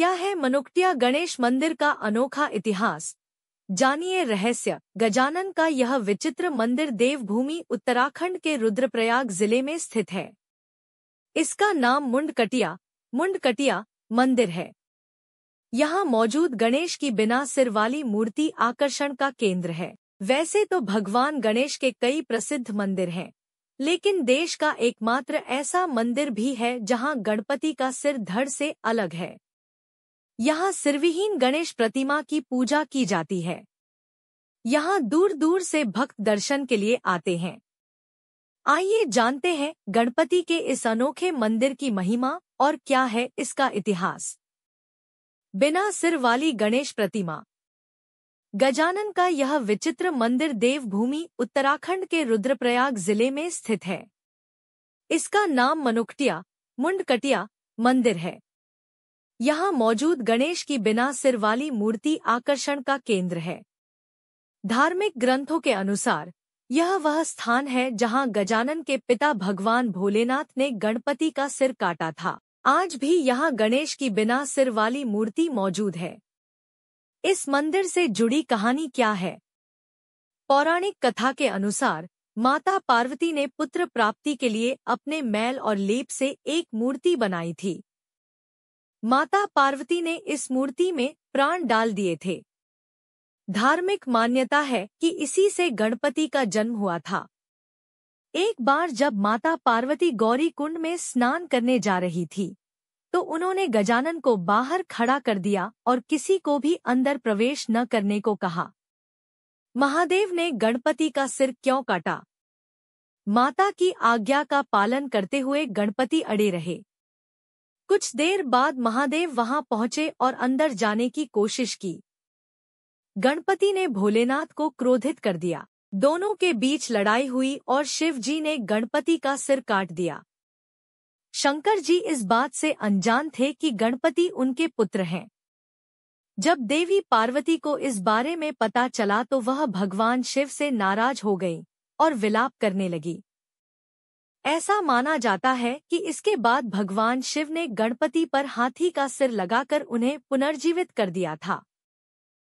क्या है मनुक्टिया गणेश मंदिर का अनोखा इतिहास जानिए रहस्य गजानन का यह विचित्र मंदिर देवभूमि उत्तराखंड के रुद्रप्रयाग जिले में स्थित है इसका नाम मुंडकटिया मुंडकटिया मंदिर है यहाँ मौजूद गणेश की बिना सिर वाली मूर्ति आकर्षण का केंद्र है वैसे तो भगवान गणेश के कई प्रसिद्ध मंदिर हैं लेकिन देश का एकमात्र ऐसा मंदिर भी है जहाँ गणपति का सिर धड़ से अलग है यहाँ सिरविहीन गणेश प्रतिमा की पूजा की जाती है यहाँ दूर दूर से भक्त दर्शन के लिए आते हैं आइए जानते हैं गणपति के इस अनोखे मंदिर की महिमा और क्या है इसका इतिहास बिना सिर वाली गणेश प्रतिमा गजानन का यह विचित्र मंदिर देवभूमि उत्तराखंड के रुद्रप्रयाग जिले में स्थित है इसका नाम मनुकटिया मुंडकटिया मंदिर है यहाँ मौजूद गणेश की बिना सिर वाली मूर्ति आकर्षण का केंद्र है धार्मिक ग्रंथों के अनुसार यह वह स्थान है जहां गजानन के पिता भगवान भोलेनाथ ने गणपति का सिर काटा था आज भी यहां गणेश की बिना सिर वाली मूर्ति मौजूद है इस मंदिर से जुड़ी कहानी क्या है पौराणिक कथा के अनुसार माता पार्वती ने पुत्र प्राप्ति के लिए अपने मैल और लेप से एक मूर्ति बनाई थी माता पार्वती ने इस मूर्ति में प्राण डाल दिए थे धार्मिक मान्यता है कि इसी से गणपति का जन्म हुआ था एक बार जब माता पार्वती गौरी कुंड में स्नान करने जा रही थी तो उन्होंने गजानन को बाहर खड़ा कर दिया और किसी को भी अंदर प्रवेश न करने को कहा महादेव ने गणपति का सिर क्यों काटा माता की आज्ञा का पालन करते हुए गणपति अड़े रहे कुछ देर बाद महादेव वहां पहुंचे और अंदर जाने की कोशिश की गणपति ने भोलेनाथ को क्रोधित कर दिया दोनों के बीच लड़ाई हुई और शिवजी ने गणपति का सिर काट दिया शंकर जी इस बात से अनजान थे कि गणपति उनके पुत्र हैं जब देवी पार्वती को इस बारे में पता चला तो वह भगवान शिव से नाराज हो गई और विलाप करने लगी ऐसा माना जाता है कि इसके बाद भगवान शिव ने गणपति पर हाथी का सिर लगाकर उन्हें पुनर्जीवित कर दिया था